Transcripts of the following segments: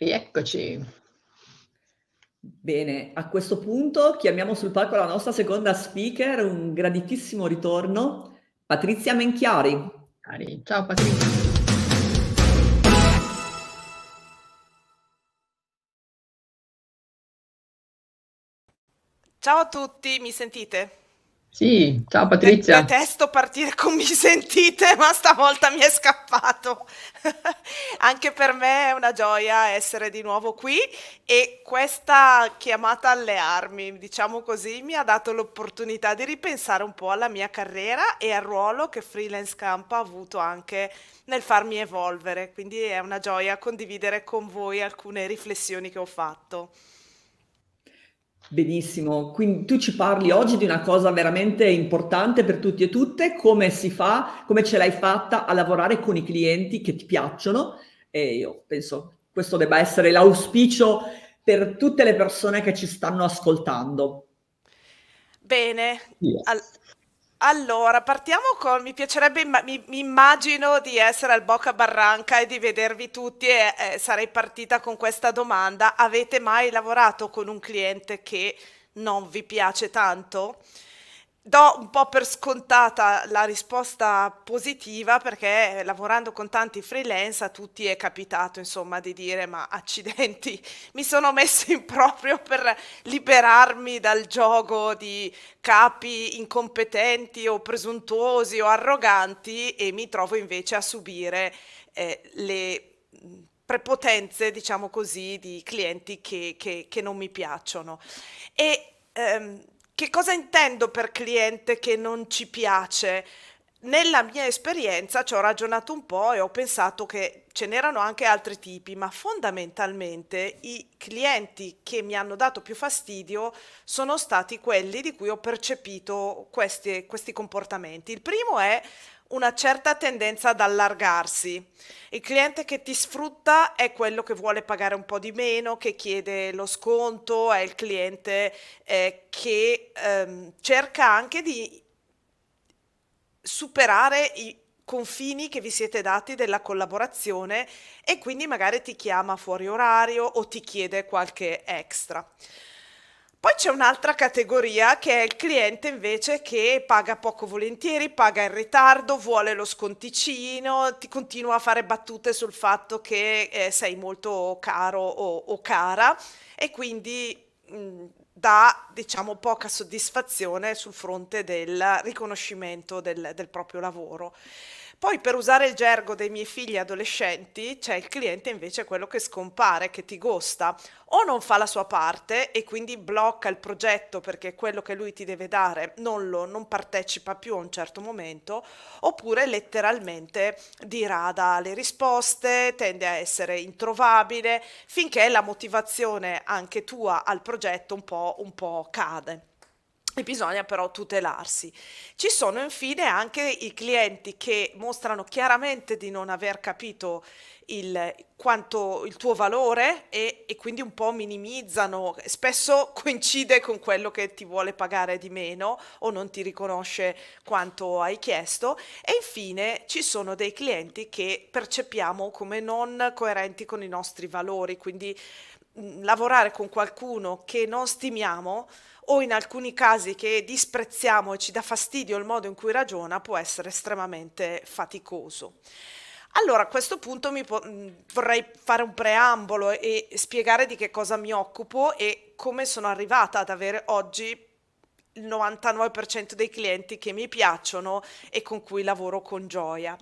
Rieccoci. Bene, a questo punto chiamiamo sul palco la nostra seconda speaker, un graditissimo ritorno, Patrizia Menchiari. Ciao Patrizia. Ciao a tutti, mi sentite? Sì, ciao Patrizia. Detesto partire con mi sentite, ma stavolta mi è scappato. Anche per me è una gioia essere di nuovo qui e questa chiamata alle armi, diciamo così, mi ha dato l'opportunità di ripensare un po' alla mia carriera e al ruolo che Freelance Camp ha avuto anche nel farmi evolvere, quindi è una gioia condividere con voi alcune riflessioni che ho fatto. Benissimo, quindi tu ci parli oggi di una cosa veramente importante per tutti e tutte, come si fa, come ce l'hai fatta a lavorare con i clienti che ti piacciono e io penso questo debba essere l'auspicio per tutte le persone che ci stanno ascoltando. Bene, yes. All- allora, partiamo con, mi piacerebbe, mi, mi immagino di essere al Bocca Barranca e di vedervi tutti e eh, sarei partita con questa domanda. Avete mai lavorato con un cliente che non vi piace tanto? do un po' per scontata la risposta positiva perché lavorando con tanti freelance a tutti è capitato insomma di dire ma accidenti mi sono messo in proprio per liberarmi dal gioco di capi incompetenti o presuntuosi o arroganti e mi trovo invece a subire eh, le prepotenze diciamo così di clienti che, che, che non mi piacciono e ehm, che cosa intendo per cliente che non ci piace? Nella mia esperienza ci ho ragionato un po' e ho pensato che ce n'erano anche altri tipi, ma fondamentalmente i clienti che mi hanno dato più fastidio sono stati quelli di cui ho percepito questi, questi comportamenti. Il primo è una certa tendenza ad allargarsi. Il cliente che ti sfrutta è quello che vuole pagare un po' di meno, che chiede lo sconto, è il cliente eh, che ehm, cerca anche di superare i confini che vi siete dati della collaborazione e quindi magari ti chiama fuori orario o ti chiede qualche extra. Poi c'è un'altra categoria che è il cliente invece che paga poco volentieri, paga in ritardo, vuole lo sconticino, ti continua a fare battute sul fatto che eh, sei molto caro o, o cara e quindi mh, mm, dà diciamo poca soddisfazione sul fronte del riconoscimento del, del proprio lavoro. Poi per usare il gergo dei miei figli adolescenti c'è il cliente invece quello che scompare, che ti gosta o non fa la sua parte e quindi blocca il progetto perché quello che lui ti deve dare non, lo, non partecipa più a un certo momento oppure letteralmente dirada le risposte, tende a essere introvabile finché la motivazione anche tua al progetto un po', un po cade. bisogna però tutelarsi. Ci sono infine anche i clienti che mostrano chiaramente di non aver capito il, quanto, il tuo valore e, e, quindi un po' minimizzano, spesso coincide con quello che ti vuole pagare di meno o non ti riconosce quanto hai chiesto e infine ci sono dei clienti che percepiamo come non coerenti con i nostri valori, quindi Mm, lavorare con qualcuno che non stimiamo o in alcuni casi che disprezziamo e ci dà fastidio il modo in cui ragiona può essere estremamente faticoso. Allora a questo punto po- mm, vorrei fare un preambolo e spiegare di che cosa mi occupo e come sono arrivata ad avere oggi il 99% dei clienti che mi piacciono e con cui lavoro con gioia.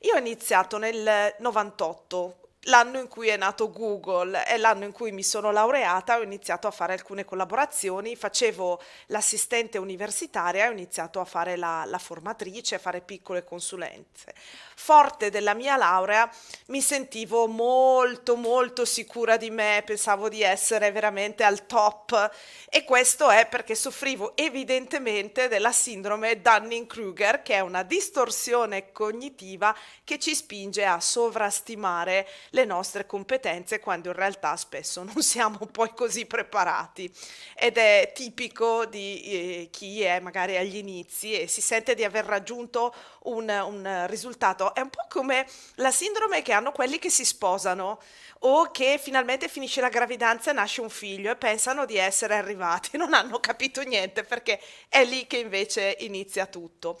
Io ho iniziato nel 98 l'anno in cui è nato Google e l'anno in cui mi sono laureata ho iniziato a fare alcune collaborazioni, facevo l'assistente universitaria e ho iniziato a fare la, la, formatrice, a fare piccole consulenze. Forte della mia laurea mi sentivo molto molto sicura di me, pensavo di essere veramente al top e questo è perché soffrivo evidentemente della sindrome Dunning-Kruger che è una distorsione cognitiva che ci spinge a sovrastimare le nostre competenze quando in realtà spesso non siamo poi così preparati ed è tipico di eh, chi è magari agli inizi e si sente di aver raggiunto un, un risultato. È un po' come la sindrome che hanno quelli che si sposano o che finalmente finisce la gravidanza e nasce un figlio e pensano di essere arrivati, non hanno capito niente perché è lì che invece inizia tutto.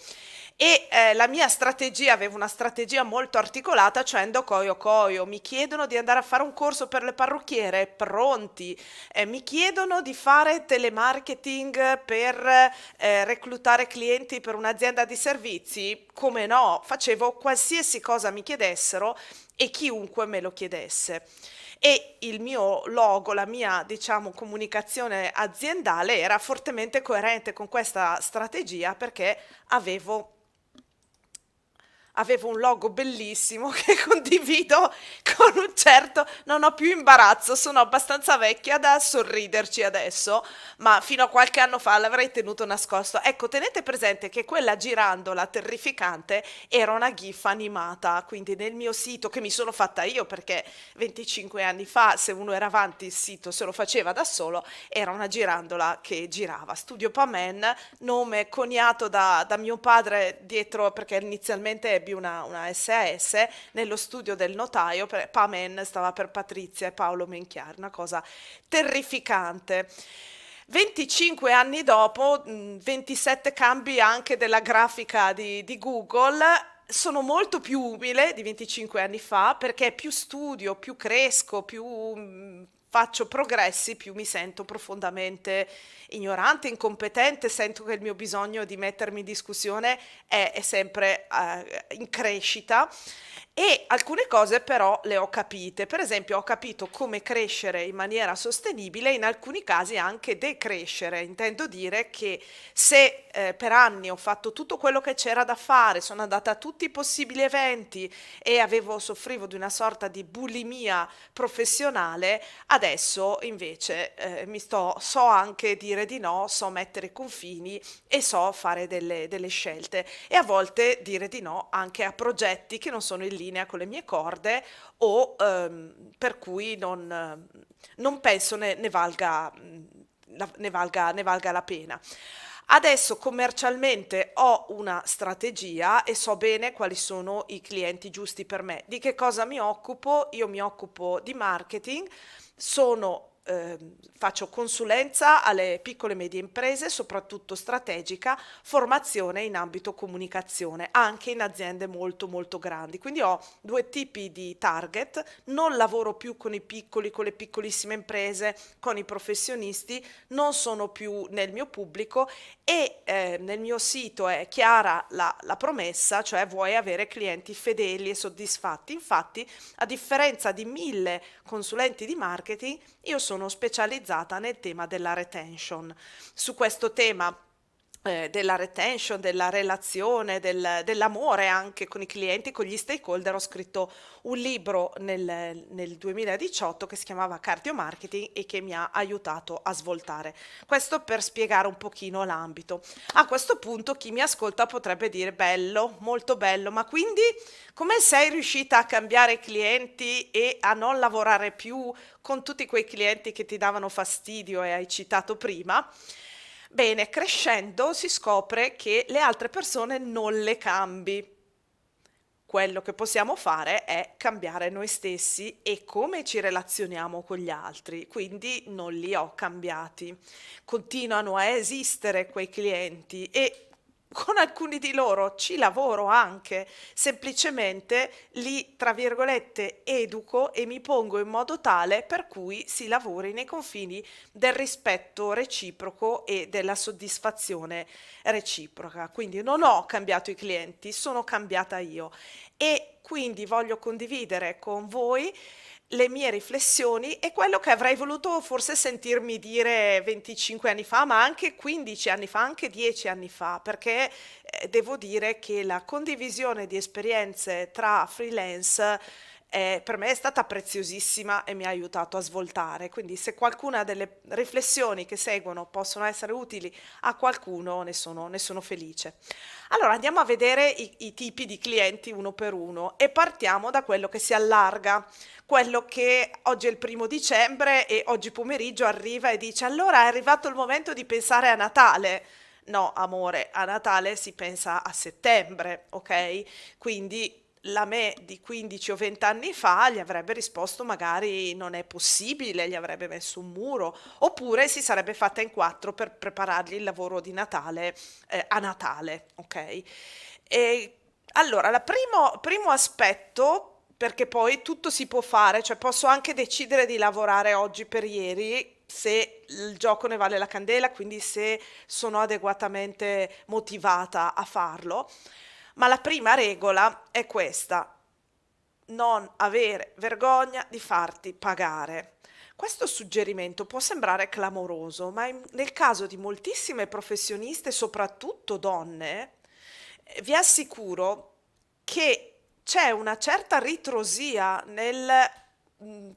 E eh, la mia strategia, avevo una strategia molto articolata, cioè endo coio oh coio, oh mi mi chiedono di andare a fare un corso per le parrucchiere, pronti, eh, mi chiedono di fare telemarketing per eh, reclutare clienti per un'azienda di servizi, come no, facevo qualsiasi cosa mi chiedessero e chiunque me lo chiedesse. E il mio logo, la mia diciamo, comunicazione aziendale era fortemente coerente con questa strategia perché avevo avevo un logo bellissimo che condivido con un certo, non ho più imbarazzo, sono abbastanza vecchia da sorriderci adesso, ma fino a qualche anno fa l'avrei tenuto nascosto. Ecco, tenete presente che quella girandola terrificante era una gif animata, quindi nel mio sito che mi sono fatta io perché 25 anni fa se uno era avanti il sito se lo faceva da solo, era una girandola che girava, Studio Pamen, nome coniato da, da mio padre dietro perché inizialmente è ebbi una, una SAS, nello studio del notaio, per, Pamen stava per Patrizia e Paolo Menchiar, una cosa terrificante. 25 anni dopo, 27 mm, cambi anche della grafica di, di Google, sono molto più umile di 25 anni fa perché più studio, più cresco, più mm, faccio progressi, più mi sento profondamente ignorante, incompetente, sento che il mio bisogno di mettermi in discussione è, è sempre uh, in crescita e alcune cose però le ho capite, per esempio ho capito come crescere in maniera sostenibile, e in alcuni casi anche decrescere, intendo dire che se eh, per anni ho fatto tutto quello che c'era da fare, sono andata a tutti i possibili eventi e avevo, soffrivo di una sorta di bulimia professionale, adesso invece eh, mi sto, so anche dire di no, so mettere confini e so fare delle, delle scelte e a volte dire di no anche a progetti che non sono in linea linea con le mie corde o ehm, per cui non, ehm, non penso ne, ne, valga, ne, valga, ne valga la pena. Adesso commercialmente ho una strategia e so bene quali sono i clienti giusti per me. Di che cosa mi occupo? Io mi occupo di marketing, sono eh, faccio consulenza alle piccole e medie imprese, soprattutto strategica, formazione in ambito comunicazione, anche in aziende molto molto grandi. Quindi ho due tipi di target, non lavoro più con i piccoli, con le piccolissime imprese, con i professionisti, non sono più nel mio pubblico e eh, nel mio sito è chiara la, la promessa, cioè vuoi avere clienti fedeli e soddisfatti. Infatti, a differenza di mille consulenti di marketing, io sono sono specializzata nel tema della retention. Su questo tema eh, della retention, della relazione, del, dell'amore anche con i clienti, con gli stakeholder, ho scritto un libro nel, nel 2018 che si chiamava Cardio Marketing e che mi ha aiutato a svoltare. Questo per spiegare un pochino l'ambito. A questo punto chi mi ascolta potrebbe dire bello, molto bello, ma quindi come sei riuscita a cambiare clienti e a non lavorare più con tutti quei clienti che ti davano fastidio e hai citato prima? Bene, crescendo si scopre che le altre persone non le cambi. Quello che possiamo fare è cambiare noi stessi e come ci relazioniamo con gli altri, quindi non li ho cambiati. Continuano a esistere quei clienti e con alcuni di loro ci lavoro anche, semplicemente li, tra virgolette, educo e mi pongo in modo tale per cui si lavori nei confini del rispetto reciproco e della soddisfazione reciproca. Quindi non ho cambiato i clienti, sono cambiata io e quindi voglio condividere con voi le mie riflessioni e quello che avrei voluto forse sentirmi dire 25 anni fa, ma anche 15 anni fa, anche 10 anni fa, perché eh, devo dire che la condivisione di esperienze tra freelance eh, per me è stata preziosissima e mi ha aiutato a svoltare. Quindi se qualcuna delle riflessioni che seguono possono essere utili a qualcuno, ne sono, ne sono felice. Allora andiamo a vedere i, i tipi di clienti uno per uno e partiamo da quello che si allarga, quello che oggi è il primo dicembre e oggi pomeriggio arriva e dice allora è arrivato il momento di pensare a Natale. No, amore, a Natale si pensa a settembre, ok? Quindi la me di 15 o 20 anni fa gli avrebbe risposto magari non è possibile, gli avrebbe messo un muro, oppure si sarebbe fatta in quattro per preparargli il lavoro di Natale eh, a Natale, ok? E allora, il primo, primo aspetto perché poi tutto si può fare, cioè posso anche decidere di lavorare oggi per ieri se il gioco ne vale la candela, quindi se sono adeguatamente motivata a farlo ma la prima regola è questa, non avere vergogna di farti pagare. Questo suggerimento può sembrare clamoroso, ma in, nel caso di moltissime professioniste, soprattutto donne, eh, vi assicuro che c'è una certa ritrosia nel mm,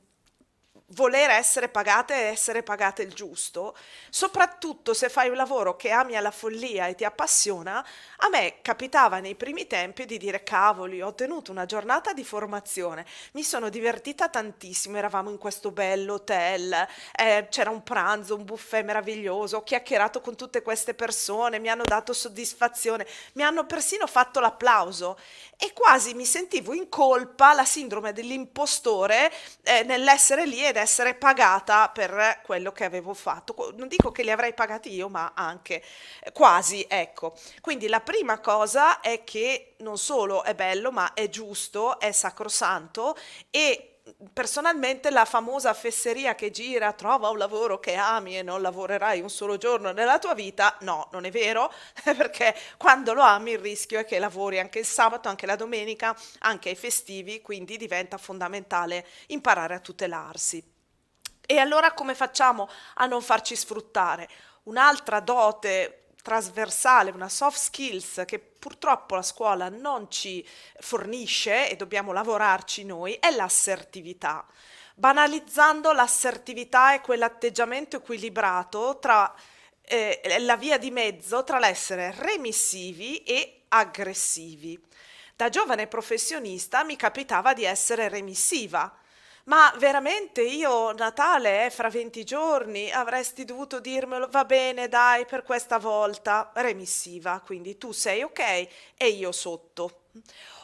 voler essere pagate e essere pagate il giusto, soprattutto se fai un lavoro che ami alla follia e ti appassiona, a me capitava nei primi tempi di dire cavoli, ho tenuto una giornata di formazione, mi sono divertita tantissimo, eravamo in questo bello hotel, eh, c'era un pranzo, un buffet meraviglioso, ho chiacchierato con tutte queste persone, mi hanno dato soddisfazione, mi hanno persino fatto l'applauso e quasi mi sentivo in colpa la sindrome dell'impostore eh, nell'essere lì ed essere pagata per quello che avevo fatto. Non dico che li avrei pagati io, ma anche eh, quasi, ecco. Quindi la prima cosa è che non solo è bello, ma è giusto, è sacrosanto e personalmente la famosa fesseria che gira trova un lavoro che ami e non lavorerai un solo giorno nella tua vita, no, non è vero, perché quando lo ami il rischio è che lavori anche il sabato, anche la domenica, anche ai festivi, quindi diventa fondamentale imparare a tutelarsi. E allora come facciamo a non farci sfruttare? Un'altra dote trasversale, una soft skills che purtroppo la scuola non ci fornisce e dobbiamo lavorarci noi, è l'assertività. Banalizzando l'assertività è quell'atteggiamento equilibrato tra eh, la via di mezzo tra l'essere remissivi e aggressivi. Da giovane professionista mi capitava di essere remissiva, ma veramente io Natale è eh, fra 20 giorni, avresti dovuto dirmelo, va bene, dai, per questa volta remissiva, quindi tu sei ok e io sotto.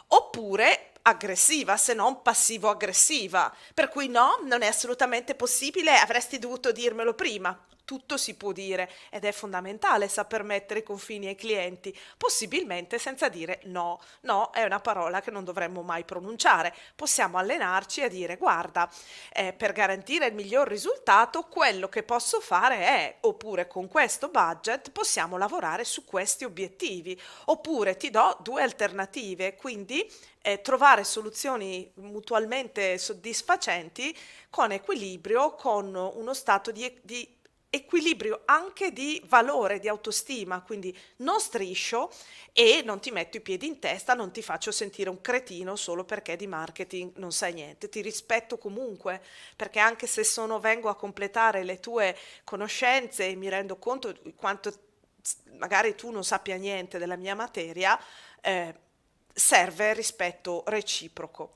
Oppure aggressiva, se non passivo-aggressiva. Per cui no, non è assolutamente possibile, avresti dovuto dirmelo prima. Tutto si può dire ed è fondamentale saper mettere i confini ai clienti, possibilmente senza dire no. No è una parola che non dovremmo mai pronunciare. Possiamo allenarci a dire guarda, eh, per garantire il miglior risultato quello che posso fare è, oppure con questo budget possiamo lavorare su questi obiettivi, oppure ti do due alternative, quindi eh, trovare soluzioni mutualmente soddisfacenti con equilibrio, con uno stato di, di equilibrio anche di valore, di autostima, quindi non striscio e non ti metto i piedi in testa, non ti faccio sentire un cretino solo perché di marketing non sai niente, ti rispetto comunque, perché anche se sono, vengo a completare le tue conoscenze e mi rendo conto di quanto magari tu non sappia niente della mia materia, eh, serve rispetto reciproco.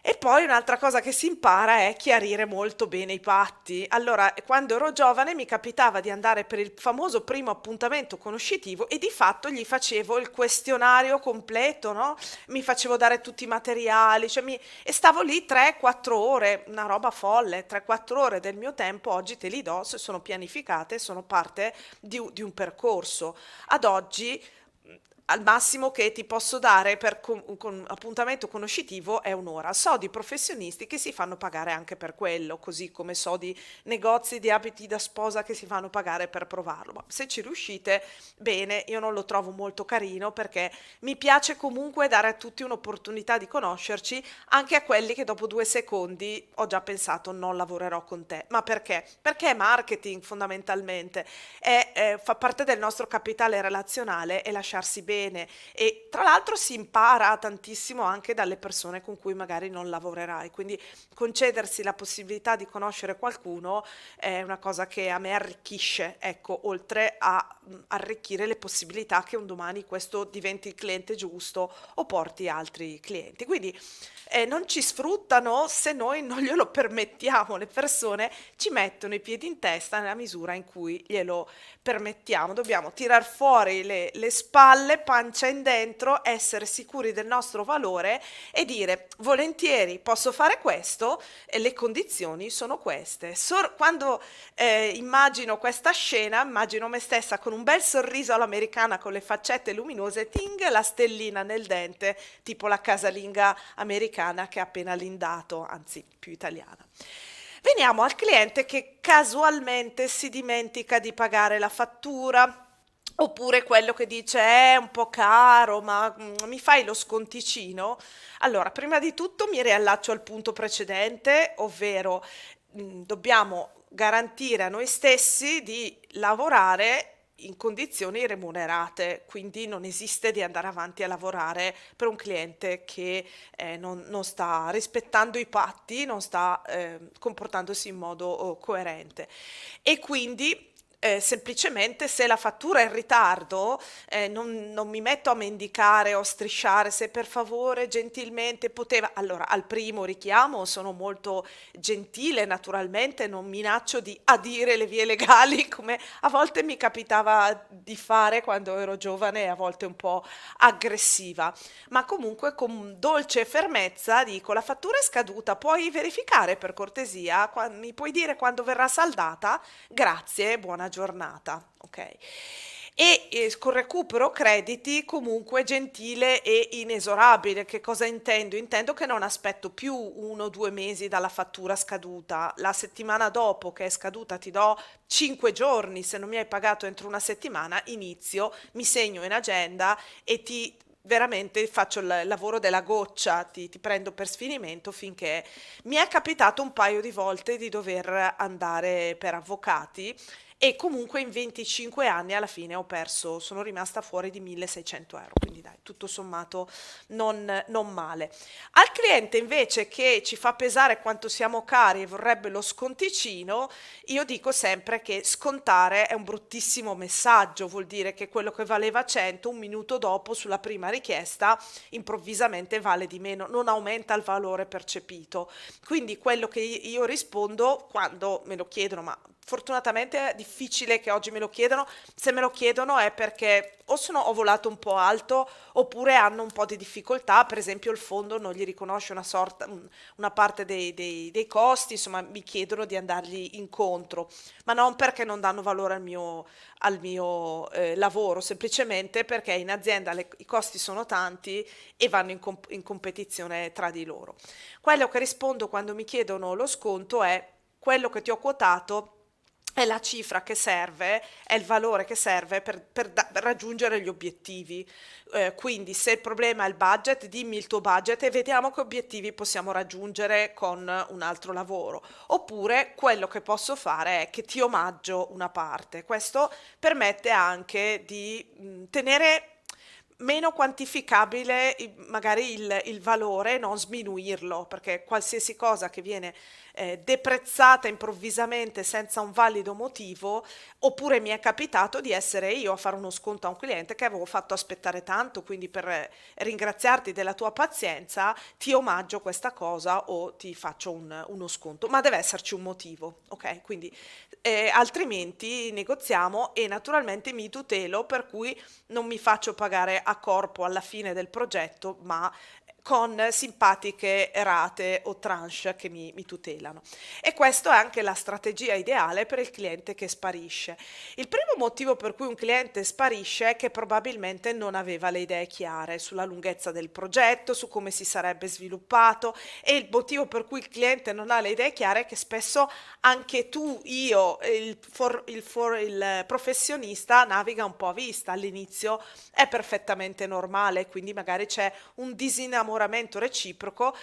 E poi un'altra cosa che si impara è chiarire molto bene i patti. Allora, quando ero giovane mi capitava di andare per il famoso primo appuntamento conoscitivo e di fatto gli facevo il questionario completo, no? Mi facevo dare tutti i materiali, cioè mi... e stavo lì 3-4 ore, una roba folle, 3-4 ore del mio tempo, oggi te li do, se sono pianificate, sono parte di, di un percorso. Ad oggi al massimo che ti posso dare per con, con appuntamento conoscitivo è un'ora. So di professionisti che si fanno pagare anche per quello, così come so di negozi di abiti da sposa che si fanno pagare per provarlo. Ma se ci riuscite, bene, io non lo trovo molto carino perché mi piace comunque dare a tutti un'opportunità di conoscerci, anche a quelli che dopo due secondi ho già pensato non lavorerò con te. Ma perché? Perché è marketing fondamentalmente, è, eh, fa parte del nostro capitale relazionale e lasciarsi bene bene e tra l'altro si impara tantissimo anche dalle persone con cui magari non lavorerai, quindi concedersi la possibilità di conoscere qualcuno è una cosa che a me arricchisce, ecco, oltre a mm, arricchire le possibilità che un domani questo diventi il cliente giusto o porti altri clienti. Quindi eh, non ci sfruttano se noi non glielo permettiamo. Le persone ci mettono i piedi in testa nella misura in cui glielo permettiamo. Dobbiamo tirar fuori le, le spalle, pancia in dentro, essere sicuri del nostro valore e dire volentieri posso fare questo e le condizioni sono queste. Sor- quando eh, immagino questa scena, immagino me stessa con un bel sorriso all'americana con le faccette luminose, ting, la stellina nel dente, tipo la casalinga americana americana che ha appena lindato, anzi più italiana. Veniamo al cliente che casualmente si dimentica di pagare la fattura, oppure quello che dice è eh, un po' caro, ma mm, mi fai lo sconticino? Allora, prima di tutto mi riallaccio al punto precedente, ovvero mh, mm, dobbiamo garantire a noi stessi di lavorare in condizioni remunerate, quindi non esiste di andare avanti a lavorare per un cliente che eh, non, non, sta rispettando i patti, non sta eh, comportandosi in modo oh, coerente. E quindi eh, semplicemente se la fattura è in ritardo eh, non, non, mi metto a mendicare o a strisciare se per favore gentilmente poteva allora al primo richiamo sono molto gentile naturalmente non minaccio di adire le vie legali come a volte mi capitava di fare quando ero giovane e a volte un po' aggressiva ma comunque con dolce fermezza dico la fattura è scaduta puoi verificare per cortesia mi puoi dire quando verrà saldata grazie buona giornata, ok? e eh, con recupero crediti comunque gentile e inesorabile. Che cosa intendo? Intendo che non aspetto più uno o due mesi dalla fattura scaduta. La settimana dopo che è scaduta ti do cinque giorni, se non mi hai pagato entro una settimana inizio, mi segno in agenda e ti veramente faccio il lavoro della goccia, ti, ti, prendo per sfinimento finché mi è capitato un paio di volte di dover andare per avvocati e comunque in 25 anni alla fine ho perso, sono rimasta fuori di 1600 euro, quindi dai, tutto sommato non, non male. Al cliente invece che ci fa pesare quanto siamo cari e vorrebbe lo sconticino, io dico sempre che scontare è un bruttissimo messaggio, vuol dire che quello che valeva 100 un minuto dopo sulla prima richiesta improvvisamente vale di meno, non aumenta il valore percepito. Quindi quello che io rispondo quando me lo chiedono, ma fortunatamente è difficile che oggi me lo chiedano, se me lo chiedono è perché o sono ho volato un po' alto oppure hanno un po' di difficoltà, per esempio il fondo non gli riconosce una, sorta, una parte dei, dei, dei costi, insomma mi chiedono di andargli incontro, ma non perché non danno valore al mio, al mio eh, lavoro, semplicemente perché in azienda le, i costi sono tanti e vanno in, comp in competizione tra di loro. Quello che rispondo quando mi chiedono lo sconto è quello che ti ho quotato è la cifra che serve, è il valore che serve per, per, da, per raggiungere gli obiettivi. Eh, quindi se il problema è il budget, dimmi il tuo budget e vediamo che obiettivi possiamo raggiungere con un altro lavoro. Oppure quello che posso fare è che ti omaggio una parte. Questo permette anche di mh, mm, tenere meno quantificabile magari il, il, valore, non sminuirlo, perché qualsiasi cosa che viene eh, deprezzata improvvisamente senza un valido motivo, oppure mi è capitato di essere io a fare uno sconto a un cliente che avevo fatto aspettare tanto, quindi per eh, ringraziarti della tua pazienza ti omaggio questa cosa o ti faccio un, uno sconto, ma deve esserci un motivo, ok? Quindi eh, altrimenti negoziamo e naturalmente mi tutelo per cui non mi faccio pagare a corpo alla fine del progetto, ma con simpatiche rate o tranche che mi, mi, tutelano. E questa è anche la strategia ideale per il cliente che sparisce. Il primo motivo per cui un cliente sparisce è che probabilmente non aveva le idee chiare sulla lunghezza del progetto, su come si sarebbe sviluppato e il motivo per cui il cliente non ha le idee chiare è che spesso anche tu, io, il, for, il, for, il professionista naviga un po' a vista. All'inizio è perfettamente normale, quindi magari c'è un disinnamore innamoramento reciproco,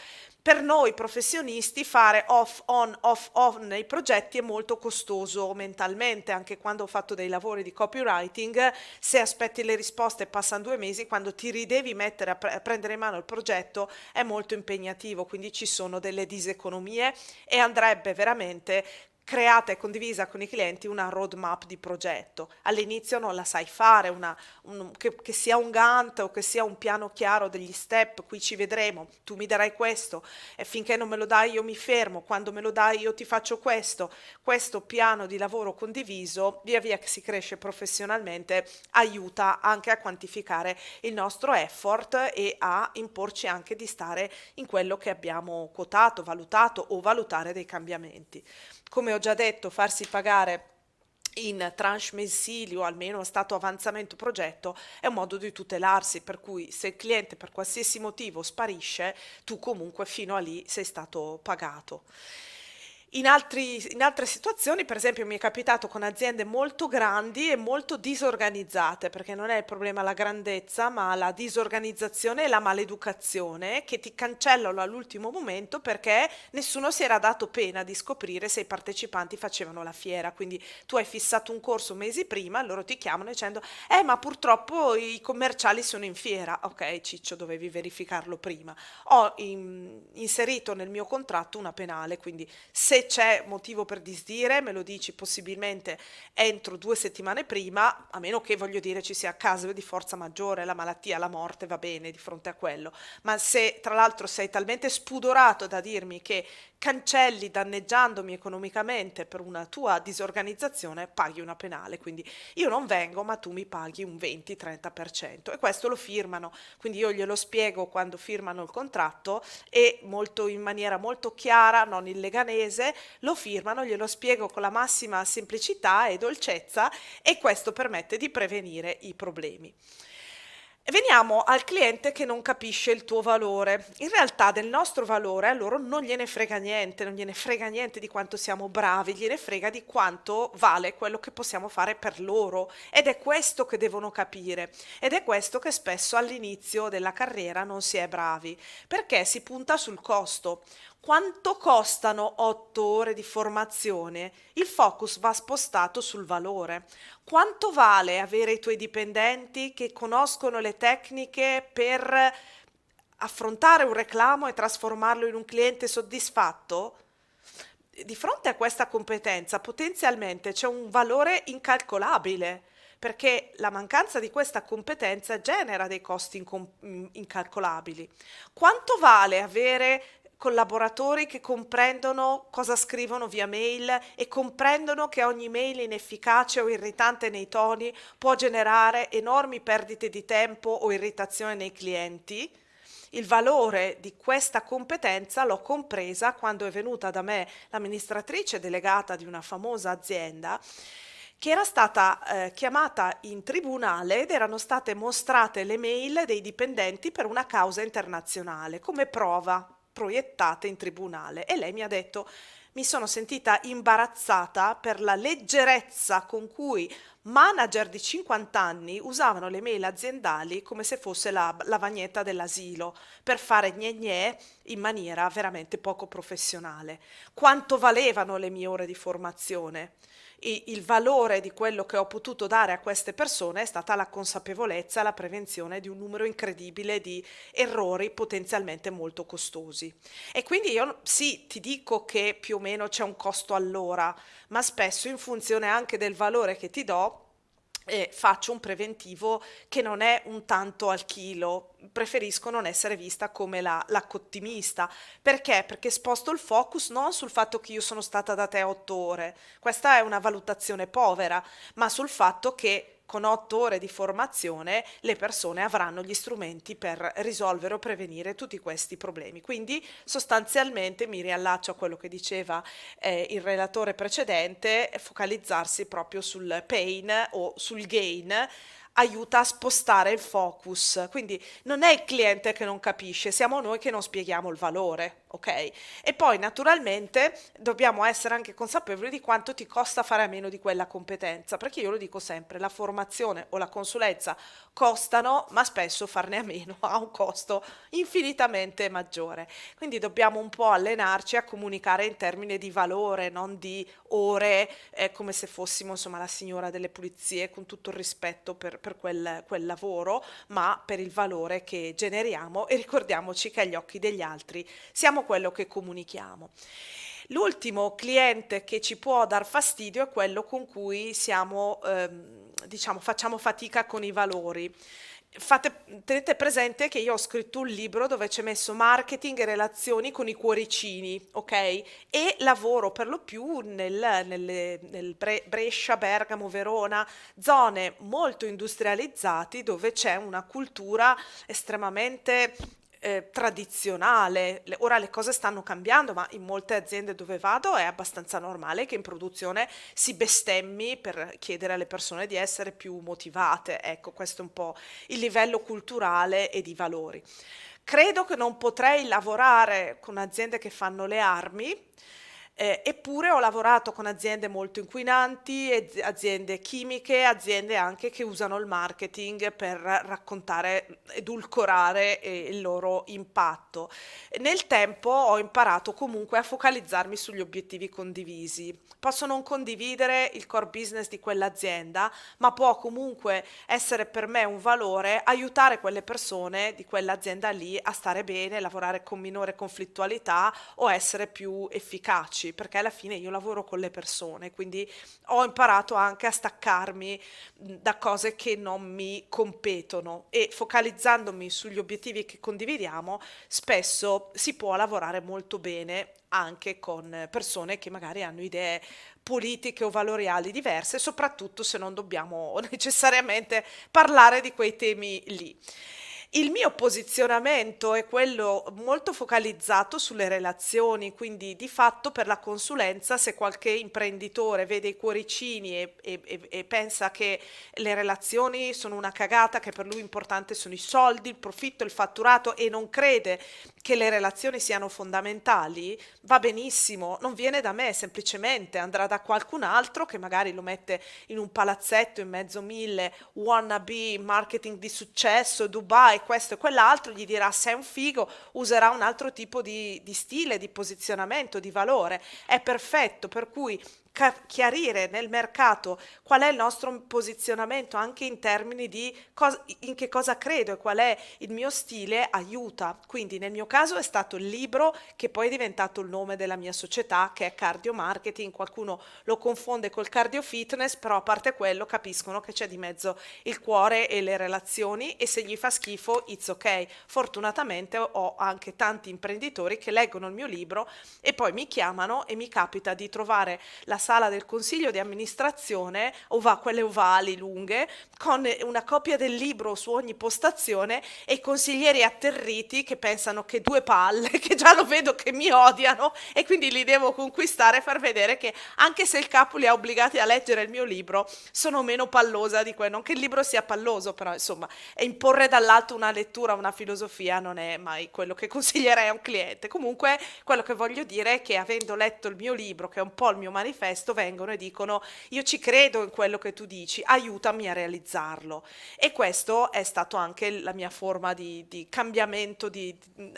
per noi professionisti fare off on off on nei progetti è molto costoso mentalmente, anche quando ho fatto dei lavori di copywriting, se aspetti le risposte passano due mesi, quando ti ridevi mettere a, pre a prendere in mano il progetto è molto impegnativo, quindi ci sono delle diseconomie e andrebbe veramente creata e condivisa con i clienti una roadmap di progetto. All'inizio non la sai fare, una, un, che, che, sia un Gantt o che sia un piano chiaro degli step, qui ci vedremo, tu mi darai questo e finché non me lo dai io mi fermo, quando me lo dai io ti faccio questo. Questo piano di lavoro condiviso, via via che si cresce professionalmente, aiuta anche a quantificare il nostro effort e a imporci anche di stare in quello che abbiamo quotato, valutato o valutare dei cambiamenti come ho già detto, farsi pagare in tranche mensili o almeno a stato avanzamento progetto è un modo di tutelarsi, per cui se il cliente per qualsiasi motivo sparisce, tu comunque fino a lì sei stato pagato. In, altri, in, altre situazioni, per esempio, mi è capitato con aziende molto grandi e molto disorganizzate, perché non è il problema la grandezza, ma la disorganizzazione e la maleducazione che ti cancellano all'ultimo momento perché nessuno si era dato pena di scoprire se i partecipanti facevano la fiera. Quindi tu hai fissato un corso mesi prima, loro ti chiamano dicendo: Eh, ma purtroppo i commerciali sono in fiera. Ok, Ciccio, dovevi verificarlo prima. Ho in, inserito nel mio contratto una penale, quindi se c'è motivo per disdire, me lo dici possibilmente entro due settimane prima, a meno che voglio dire ci sia caso di forza maggiore, la malattia, la morte, va bene di fronte a quello. Ma se tra l'altro sei talmente spudorato da dirmi che cancelli danneggiandomi economicamente per una tua disorganizzazione, paghi una penale. Quindi io non vengo, ma tu mi paghi un 20-30% e questo lo firmano. Quindi io glielo spiego quando firmano il contratto e molto, in maniera molto chiara, non in leganese, lo firmano, glielo spiego con la massima semplicità e dolcezza e questo permette di prevenire i problemi veniamo al cliente che non capisce il tuo valore. In realtà del nostro valore a loro non gliene frega niente, non gliene frega niente di quanto siamo bravi, gliene frega di quanto vale quello che possiamo fare per loro. Ed è questo che devono capire. Ed è questo che spesso all'inizio della carriera non si è bravi, perché si punta sul costo quanto costano 8 ore di formazione, il focus va spostato sul valore. Quanto vale avere i tuoi dipendenti che conoscono le tecniche per affrontare un reclamo e trasformarlo in un cliente soddisfatto? Di fronte a questa competenza potenzialmente c'è un valore incalcolabile perché la mancanza di questa competenza genera dei costi incalcolabili. Quanto vale avere collaboratori che comprendono cosa scrivono via mail e comprendono che ogni mail inefficace o irritante nei toni può generare enormi perdite di tempo o irritazione nei clienti. Il valore di questa competenza l'ho compresa quando è venuta da me l'amministratrice delegata di una famosa azienda che era stata eh, chiamata in tribunale ed erano state mostrate le mail dei dipendenti per una causa internazionale come prova proiettate in tribunale e lei mi ha detto mi sono sentita imbarazzata per la leggerezza con cui manager di 50 anni usavano le mail aziendali come se fosse la lavagnetta dell'asilo per fare gne gne in maniera veramente poco professionale. Quanto valevano le mie ore di formazione? e il valore di quello che ho potuto dare a queste persone è stata la consapevolezza, la prevenzione di un numero incredibile di errori potenzialmente molto costosi. E quindi io sì, ti dico che più o meno c'è un costo all'ora, ma spesso in funzione anche del valore che ti do, eh, faccio un preventivo che non è un tanto al chilo, preferisco non essere vista come la, la cottimista. Perché? Perché sposto il focus non sul fatto che io sono stata da te otto ore, questa è una valutazione povera, ma sul fatto che con otto ore di formazione le persone avranno gli strumenti per risolvere o prevenire tutti questi problemi. Quindi sostanzialmente mi riallaccio a quello che diceva eh, il relatore precedente, focalizzarsi proprio sul pain o sul gain aiuta a spostare il focus. Quindi non è il cliente che non capisce, siamo noi che non spieghiamo il valore ok? E poi naturalmente dobbiamo essere anche consapevoli di quanto ti costa fare a meno di quella competenza, perché io lo dico sempre, la formazione o la consulenza costano, ma spesso farne a meno ha un costo infinitamente maggiore. Quindi dobbiamo un po' allenarci a comunicare in termini di valore, non di ore, eh, come se fossimo insomma la signora delle pulizie, con tutto il rispetto per, per quel, quel lavoro, ma per il valore che generiamo e ricordiamoci che agli occhi degli altri siamo quello che comunichiamo. L'ultimo cliente che ci può dar fastidio è quello con cui siamo, ehm, diciamo, facciamo fatica con i valori. Fate, tenete presente che io ho scritto un libro dove c'è messo marketing e relazioni con i cuoricini, ok? E lavoro per lo più nel, nelle, nel Bre Brescia, Bergamo, Verona, zone molto industrializzate dove c'è una cultura estremamente eh, tradizionale. Le, ora le cose stanno cambiando, ma in molte aziende dove vado è abbastanza normale che in produzione si bestemmi per chiedere alle persone di essere più motivate. Ecco, questo è un po' il livello culturale e di valori. Credo che non potrei lavorare con aziende che fanno le armi, eh, eppure ho lavorato con aziende molto inquinanti, aziende chimiche, aziende anche che usano il marketing per raccontare, edulcorare eh, il loro impatto. Nel tempo ho imparato comunque a focalizzarmi sugli obiettivi condivisi. Posso non condividere il core business di quell'azienda, ma può comunque essere per me un valore aiutare quelle persone di quell'azienda lì a stare bene, lavorare con minore conflittualità o essere più efficaci conosci, perché alla fine io lavoro con le persone, quindi ho imparato anche a staccarmi da cose che non mi competono e focalizzandomi sugli obiettivi che condividiamo, spesso si può lavorare molto bene anche con persone che magari hanno idee politiche o valoriali diverse, soprattutto se non dobbiamo necessariamente parlare di quei temi lì. Il mio posizionamento è quello molto focalizzato sulle relazioni, quindi di fatto per la consulenza se qualche imprenditore vede i cuoricini e, e, e, pensa che le relazioni sono una cagata, che per lui importante sono i soldi, il profitto, il fatturato e non crede che le relazioni siano fondamentali, va benissimo, non viene da me semplicemente, andrà da qualcun altro che magari lo mette in un palazzetto in mezzo a mille wannabe marketing di successo, Dubai, questo e quell'altro, gli dirà sei un figo, userà un altro tipo di, di stile, di posizionamento, di valore. È perfetto, per cui chiarire nel mercato qual è il nostro posizionamento anche in termini di in che cosa credo e qual è il mio stile aiuta. Quindi nel mio caso è stato il libro che poi è diventato il nome della mia società che è Cardio Marketing, qualcuno lo confonde col cardio fitness, però a parte quello capiscono che c'è di mezzo il cuore e le relazioni e se gli fa schifo it's ok. Fortunatamente ho anche tanti imprenditori che leggono il mio libro e poi mi chiamano e mi capita di trovare la sala del consiglio di amministrazione, o va quelle ovali lunghe, con una copia del libro su ogni postazione e i consiglieri atterriti che pensano che due palle, che già lo vedo che mi odiano e quindi li devo conquistare e far vedere che anche se il capo li ha obbligati a leggere il mio libro, sono meno pallosa di quello, non che il libro sia palloso, però insomma, imporre dall'alto una lettura, una filosofia non è mai quello che consiglierei a un cliente. Comunque quello che voglio dire è che avendo letto il mio libro, che è un po' il mio manifesto, testo vengono e dicono io ci credo in quello che tu dici, aiutami a realizzarlo. E questo è stato anche la mia forma di, di cambiamento di,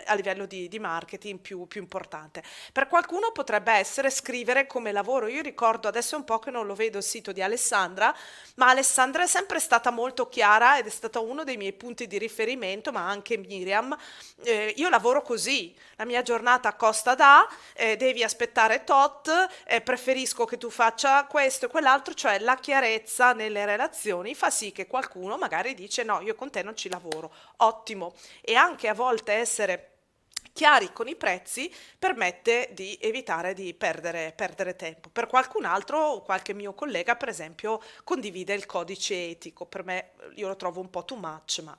a livello di, marketing più, più importante. Per qualcuno potrebbe essere scrivere come lavoro. Io ricordo, adesso è un po' che non lo vedo il sito di Alessandra, ma Alessandra è sempre stata molto chiara ed è stata uno dei miei punti di riferimento, ma anche Miriam. Eh, io lavoro così, la mia giornata costa da, eh, devi aspettare tot, eh, preferisco che tu faccia questo e quell'altro, cioè la chiarezza nelle relazioni fa sì che qualcuno magari dice no, io con te non ci lavoro, ottimo. E anche a volte essere chiari con i prezzi permette di evitare di perdere, perdere, tempo. Per qualcun altro, qualche mio collega, per esempio, condivide il codice etico. Per me io lo trovo un po' too much, ma...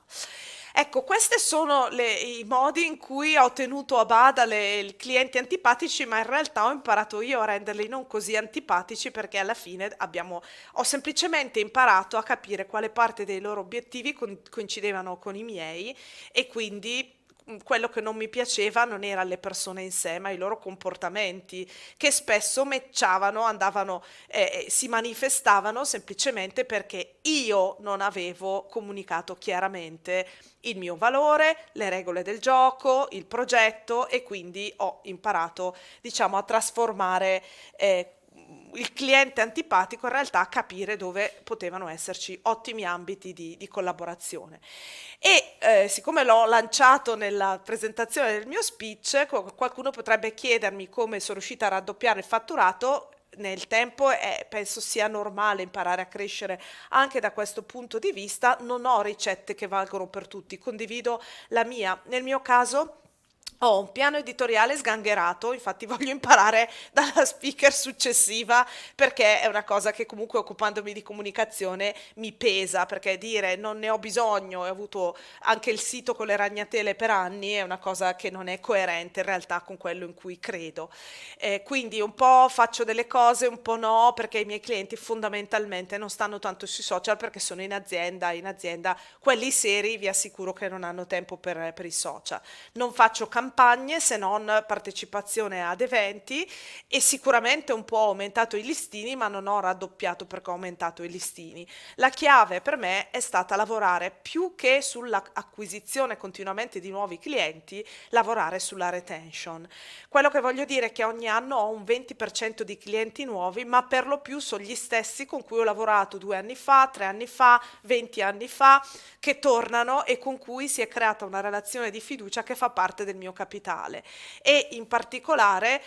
Ecco, questi sono le, i modi in cui ho tenuto a bada le, i clienti antipatici, ma in realtà ho imparato io a renderli non così antipatici perché alla fine abbiamo, ho semplicemente imparato a capire quale parte dei loro obiettivi con, coincidevano con i miei e quindi Mm, quello che non mi piaceva non erano le persone in sé, ma i loro comportamenti, che spesso mecciavano, andavano, eh, eh, si manifestavano semplicemente perché io non avevo comunicato chiaramente il mio valore, le regole del gioco, il progetto e quindi ho imparato, diciamo, a trasformare eh, il cliente antipatico in realtà capire dove potevano esserci ottimi ambiti di, di collaborazione. E eh, siccome l'ho lanciato nella presentazione del mio speech, qualcuno potrebbe chiedermi come sono riuscita a raddoppiare il fatturato nel tempo è, penso sia normale imparare a crescere anche da questo punto di vista. Non ho ricette che valgono per tutti, condivido la mia. Nel mio caso ho un piano editoriale sgangherato, infatti voglio imparare dalla speaker successiva perché è una cosa che comunque occupandomi di comunicazione mi pesa, perché dire non ne ho bisogno, ho avuto anche il sito con le ragnatele per anni, è una cosa che non è coerente in realtà con quello in cui credo. Eh, quindi un po' faccio delle cose, un po' no, perché i miei clienti fondamentalmente non stanno tanto sui social perché sono in azienda, in azienda quelli seri vi assicuro che non hanno tempo per, per i social. Non faccio campagne campagne se non partecipazione ad eventi e sicuramente un po' aumentato i listini ma non ho raddoppiato perché ho aumentato i listini. La chiave per me è stata lavorare più che sull'acquisizione continuamente di nuovi clienti, lavorare sulla retention. Quello che voglio dire è che ogni anno ho un 20% di clienti nuovi ma per lo più sono gli stessi con cui ho lavorato due anni fa, tre anni fa, venti anni fa, che tornano e con cui si è creata una relazione di fiducia che fa parte del mio capitale e in particolare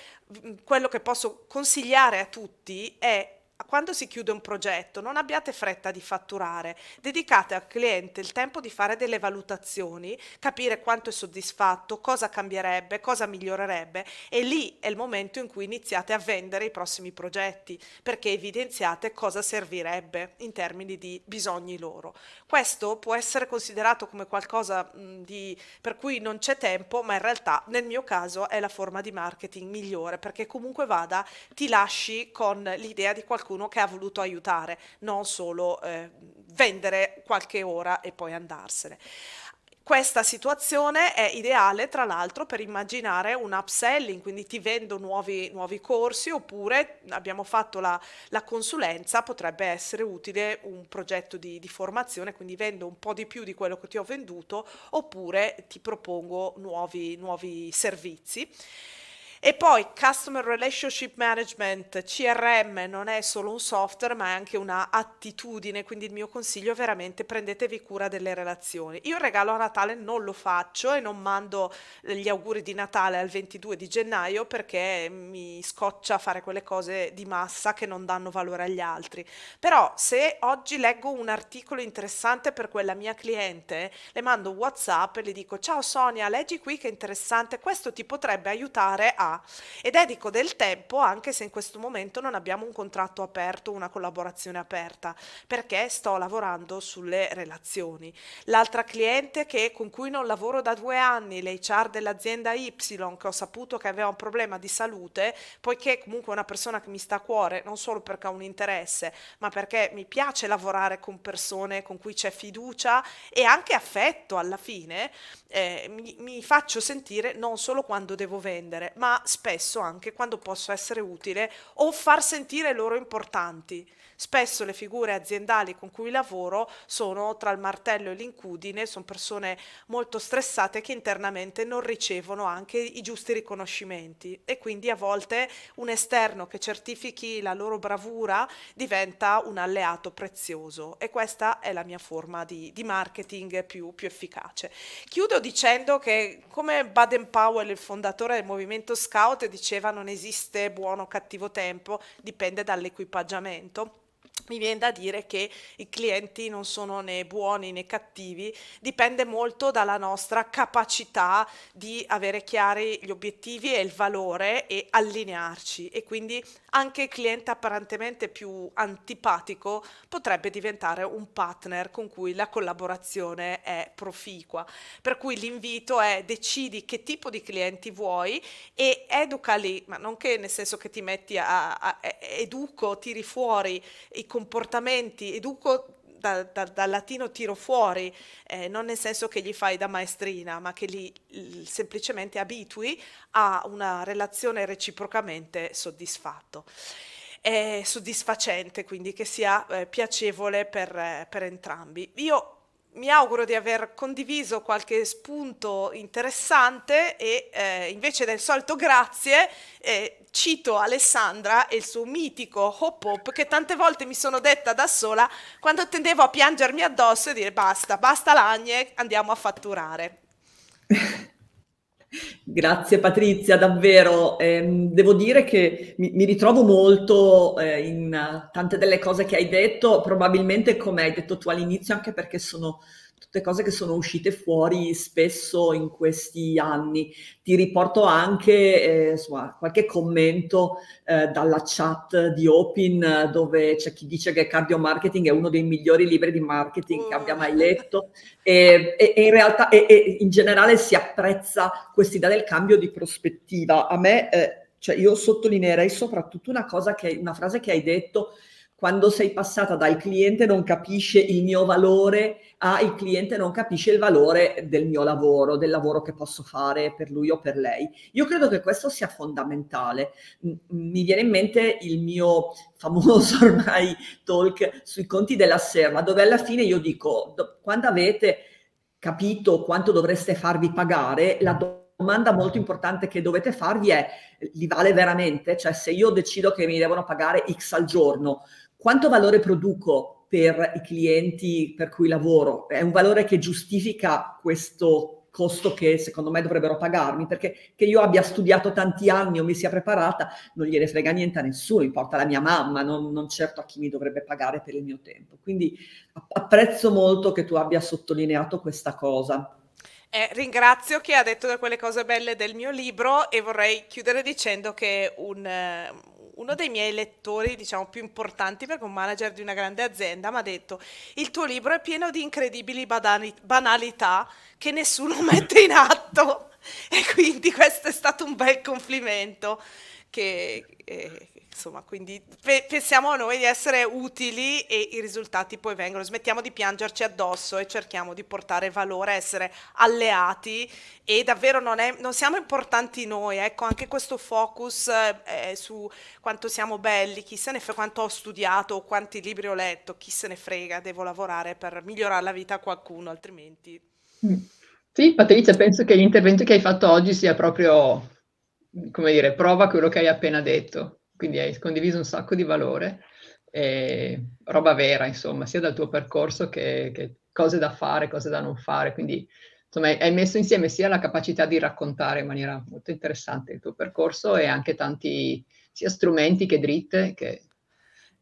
quello che posso consigliare a tutti è quando si chiude un progetto non abbiate fretta di fatturare, dedicate al cliente il tempo di fare delle valutazioni, capire quanto è soddisfatto, cosa cambierebbe, cosa migliorerebbe e lì è il momento in cui iniziate a vendere i prossimi progetti perché evidenziate cosa servirebbe in termini di bisogni loro. Questo può essere considerato come qualcosa di, per cui non c'è tempo, ma in realtà nel mio caso è la forma di marketing migliore perché comunque vada ti lasci con l'idea di qualcosa qualcuno che ha voluto aiutare, non solo eh, vendere qualche ora e poi andarsene. Questa situazione è ideale tra l'altro per immaginare un upselling, quindi ti vendo nuovi, nuovi corsi oppure abbiamo fatto la, la, consulenza, potrebbe essere utile un progetto di, di, formazione, quindi vendo un po' di più di quello che ti ho venduto oppure ti propongo nuovi, nuovi servizi. E poi Customer Relationship Management, CRM, non è solo un software, ma è anche una attitudine, quindi il mio consiglio è veramente prendetevi cura delle relazioni. Io il regalo a Natale non lo faccio e non mando eh, gli auguri di Natale al 22 di gennaio perché mi scoccia fare quelle cose di massa che non danno valore agli altri. Però se oggi leggo un articolo interessante per quella mia cliente, le mando un WhatsApp e le dico "Ciao Sonia, leggi qui che interessante, questo ti potrebbe aiutare a realtà e dedico del tempo anche se in questo momento non abbiamo un contratto aperto, una collaborazione aperta, perché sto lavorando sulle relazioni. L'altra cliente che, con cui non lavoro da due anni, l'HR dell'azienda Y, che ho saputo che aveva un problema di salute, poiché comunque è una persona che mi sta a cuore, non solo perché ha un interesse, ma perché mi piace lavorare con persone con cui c'è fiducia e anche affetto alla fine, eh, mi, mi, faccio sentire non solo quando devo vendere, ma spesso anche quando posso essere utile o far sentire loro importanti. Spesso le figure aziendali con cui lavoro sono tra il martello e l'incudine, sono persone molto stressate che internamente non ricevono anche i giusti riconoscimenti e quindi a volte un esterno che certifichi la loro bravura diventa un alleato prezioso e questa è la mia forma di, di marketing più, più efficace. Chiudo dicendo che come Baden Powell, il fondatore del movimento scout, diceva non esiste buono o cattivo tempo, dipende dall'equipaggiamento mi viene da dire che i clienti non sono né buoni né cattivi, dipende molto dalla nostra capacità di avere chiari gli obiettivi e il valore e allinearci e quindi anche il cliente apparentemente più antipatico potrebbe diventare un partner con cui la collaborazione è proficua. Per cui l'invito è decidi che tipo di clienti vuoi e educali, ma non che nel senso che ti metti a, a, a educo, tiri fuori i comportamenti, educo da, da, dal latino tiro fuori, eh, non nel senso che gli fai da maestrina, ma che li, li semplicemente abitui a una relazione reciprocamente soddisfatto. È soddisfacente, quindi che sia eh, piacevole per, eh, per entrambi. Io mi auguro di aver condiviso qualche spunto interessante e eh, invece del solito grazie eh, cito Alessandra e il suo mitico Hop Hop che tante volte mi sono detta da sola quando tendevo a piangermi addosso e dire basta, basta lagne, andiamo a fatturare. Grazie Patrizia, davvero. Eh, devo dire che mi, mi ritrovo molto eh, in tante delle cose che hai detto, probabilmente come hai detto tu all'inizio, anche perché sono tutte cose che sono uscite fuori spesso in questi anni. Ti riporto anche eh, insomma, qualche commento eh, dalla chat di Opin dove c'è chi dice che Cardio Marketing è uno dei migliori libri di marketing che abbia mai mm. letto e, e, e in realtà e, in generale si apprezza questa idea del cambio di prospettiva. A me eh, cioè io sottolineerei soprattutto una cosa che una frase che hai detto quando sei passata dal cliente non capisce il mio valore a il cliente non capisce il valore del mio lavoro, del lavoro che posso fare per lui o per lei. Io credo che questo sia fondamentale. Mi viene in mente il mio famoso ormai talk sui conti della serva, dove alla fine io dico, quando avete capito quanto dovreste farvi pagare, la domanda molto importante che dovete farvi è, li vale veramente? Cioè se io decido che mi devono pagare X al giorno, quanto valore produco per i clienti per cui lavoro? È un valore che giustifica questo costo che secondo me dovrebbero pagarmi, perché che io abbia studiato tanti anni o mi sia preparata, non gliene frega niente a nessuno, importa la mia mamma, non, non, certo a chi mi dovrebbe pagare per il mio tempo. Quindi apprezzo molto che tu abbia sottolineato questa cosa. Eh, ringrazio chi ha detto quelle cose belle del mio libro e vorrei chiudere dicendo che un, uno dei miei lettori, diciamo, più importanti perché un manager di una grande azienda mi ha detto il tuo libro è pieno di incredibili banalità che nessuno mette in atto e quindi questo è stato un bel complimento che eh, insomma, quindi pe- pensiamo noi di essere utili e i risultati poi vengono. Smettiamo di piangerci addosso e cerchiamo di portare valore, essere alleati e davvero non, è, non siamo importanti noi, ecco, anche questo focus eh, su quanto siamo belli, chi se ne frega, quanto ho studiato, quanti libri ho letto, chi se ne frega, devo lavorare per migliorare la vita a qualcuno, altrimenti... Mm. Sì, Patrizia, penso che l'intervento che hai fatto oggi sia proprio come dire, prova quello che hai appena detto. Quindi hai condiviso un sacco di valore, e roba vera, insomma, sia dal tuo percorso che, che cose da fare, cose da non fare. Quindi, insomma, hai messo insieme sia la capacità di raccontare in maniera molto interessante il tuo percorso e anche tanti sia strumenti che dritte che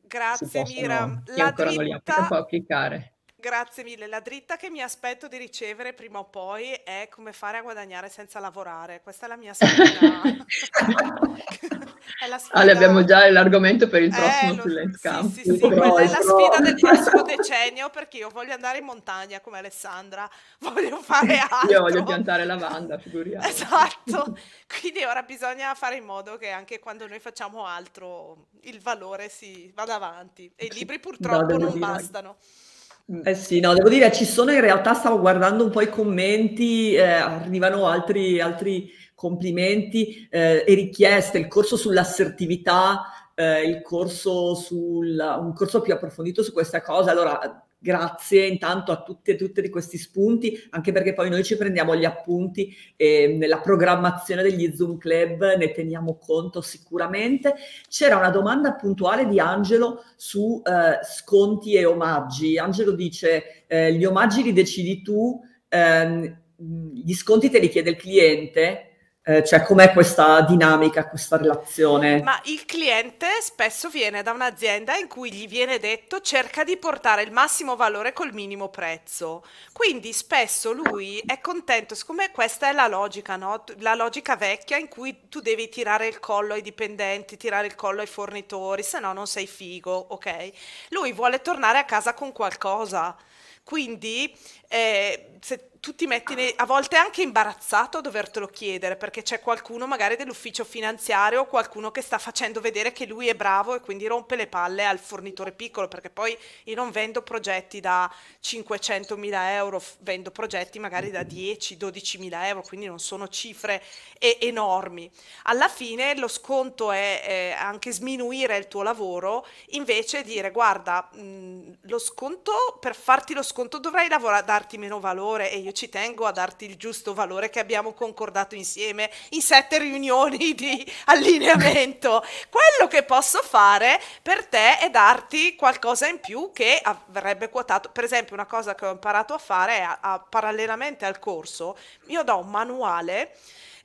Grazie possono, Mira. la ancora dritta... non li applicano, può applicare. Grazie mille. La dritta che mi aspetto di ricevere prima o poi è come fare a guadagnare senza lavorare. Questa è la mia sfida. è la sfida... Ale, abbiamo già l'argomento per il eh, prossimo eh, lo... Silent Camp. Sì, sì, sì. Però, è la sfida del prossimo decennio perché io voglio andare in montagna come Alessandra, voglio fare altro. Io voglio piantare lavanda, figuriamoci. Esatto. Quindi ora bisogna fare in modo che anche quando noi facciamo altro il valore si vada avanti. E i libri purtroppo non bastano. Like. Mm. Eh sì, no, devo dire, ci sono in realtà, stavo guardando un po' i commenti, eh, arrivano altri, altri complimenti eh, e richieste, il corso sull'assertività, eh, il corso sul, un corso più approfondito su questa cosa. Allora, Grazie intanto a tutti e tutte di questi spunti, anche perché poi noi ci prendiamo gli appunti eh, nella programmazione degli Zoom Club, ne teniamo conto sicuramente. C'era una domanda puntuale di Angelo su eh, sconti e omaggi. Angelo dice, eh, gli omaggi li decidi tu, ehm, gli sconti te li chiede il cliente, eh, cioè com'è questa dinamica, questa relazione. Ma il cliente spesso viene da un'azienda in cui gli viene detto cerca di portare il massimo valore col minimo prezzo, quindi spesso lui è contento, siccome questa è la logica, no? la logica vecchia in cui tu devi tirare il collo ai dipendenti, tirare il collo ai fornitori, se no non sei figo, ok? Lui vuole tornare a casa con qualcosa. Quindi eh, se tu ti metti ne- a volte anche imbarazzato a dovertelo chiedere perché c'è qualcuno magari dell'ufficio finanziario o qualcuno che sta facendo vedere che lui è bravo e quindi rompe le palle al fornitore piccolo perché poi io non vendo progetti da 500 mila euro, vendo progetti magari da 10 12 mila euro, quindi non sono cifre e- enormi. Alla fine lo sconto è eh, anche sminuire il tuo lavoro, invece dire guarda, mh, mhmm, lo sconto, per farti lo sconto dovrai lavorare darti meno valore e io ci tengo a darti il giusto valore che abbiamo concordato insieme in sette riunioni di allineamento. Quello che posso fare per te è darti qualcosa in più che avrebbe quotato. Per esempio, una cosa che ho imparato a fare è a, a, parallelamente al corso, io do un manuale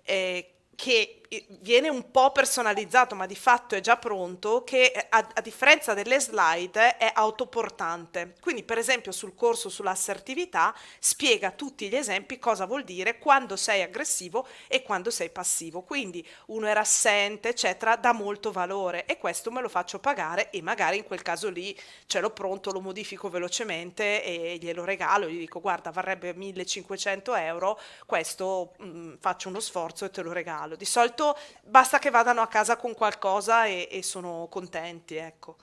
eh, che viene un po' personalizzato, ma di fatto è già pronto, che eh, a, a, differenza delle slide è autoportante. Quindi per esempio sul corso sull'assertività spiega tutti gli esempi cosa vuol dire quando sei aggressivo e quando sei passivo. Quindi uno era assente, eccetera, dà molto valore e questo me lo faccio pagare e magari in quel caso lì ce l'ho pronto, lo modifico velocemente e glielo regalo, gli dico guarda varrebbe 1500 euro, questo mh, mm, faccio uno sforzo e te lo regalo. Di solito tanto basta che vadano a casa con qualcosa e, e sono contenti, ecco.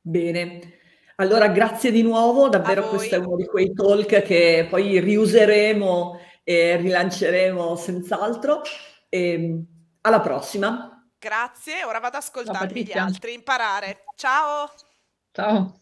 Bene. Allora, grazie di nuovo, davvero questo è uno di quei talk che poi riuseremo e rilanceremo senz'altro. E ehm, alla prossima. Grazie, ora vado ad ascoltarvi gli altri, imparare. Ciao. Ciao.